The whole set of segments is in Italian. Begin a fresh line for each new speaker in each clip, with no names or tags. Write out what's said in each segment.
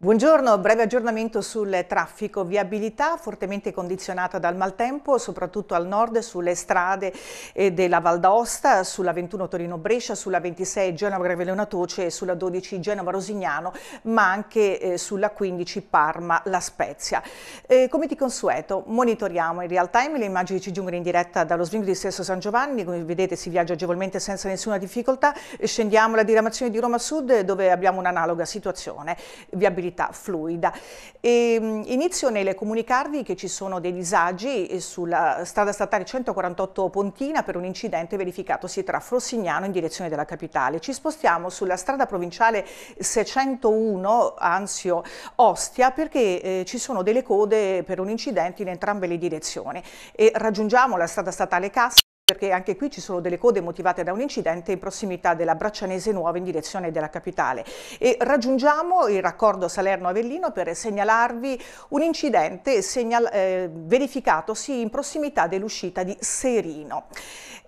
Buongiorno, breve aggiornamento sul traffico. Viabilità fortemente condizionata dal maltempo, soprattutto al nord sulle strade eh, della Val d'Aosta, sulla 21 Torino-Brescia, sulla 26 Genova-Greveleonatoce, sulla 12 Genova-Rosignano, ma anche eh, sulla 15 Parma-La Spezia. Eh, come di consueto, monitoriamo in real time le immagini che ci giungono in diretta dallo swing di Stesso San Giovanni. Come vedete si viaggia agevolmente senza nessuna difficoltà. Scendiamo la diramazione di Roma Sud dove abbiamo un'analoga situazione. Viabilità mobilità fluida. E, ehm, inizio nel comunicarvi che ci sono dei disagi eh, sulla strada statale 148 Pontina per un incidente verificatosi tra Frossignano in direzione della capitale. Ci spostiamo sulla strada provinciale 601 Anzio Ostia perché eh, ci sono delle code per un incidente in entrambe le direzioni e raggiungiamo la strada statale Cassa perché anche qui ci sono delle code motivate da un incidente in prossimità della Braccianese Nuova in direzione della capitale. E raggiungiamo il raccordo Salerno-Avellino per segnalarvi un incidente segnal eh, verificatosi in prossimità dell'uscita di Serino.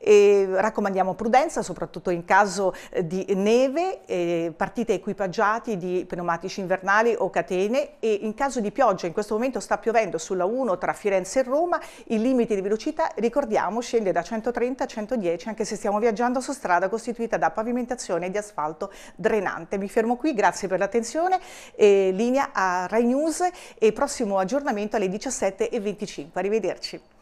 E raccomandiamo prudenza, soprattutto in caso eh, di neve, eh, partite equipaggiati di pneumatici invernali o catene e in caso di pioggia, in questo momento sta piovendo sulla 1 tra Firenze e Roma, il limite di velocità, ricordiamo, scende da 130 a 110 anche se stiamo viaggiando su strada costituita da pavimentazione di asfalto drenante. Mi fermo qui, grazie per l'attenzione, linea a Rai News e prossimo aggiornamento alle 17.25. Arrivederci.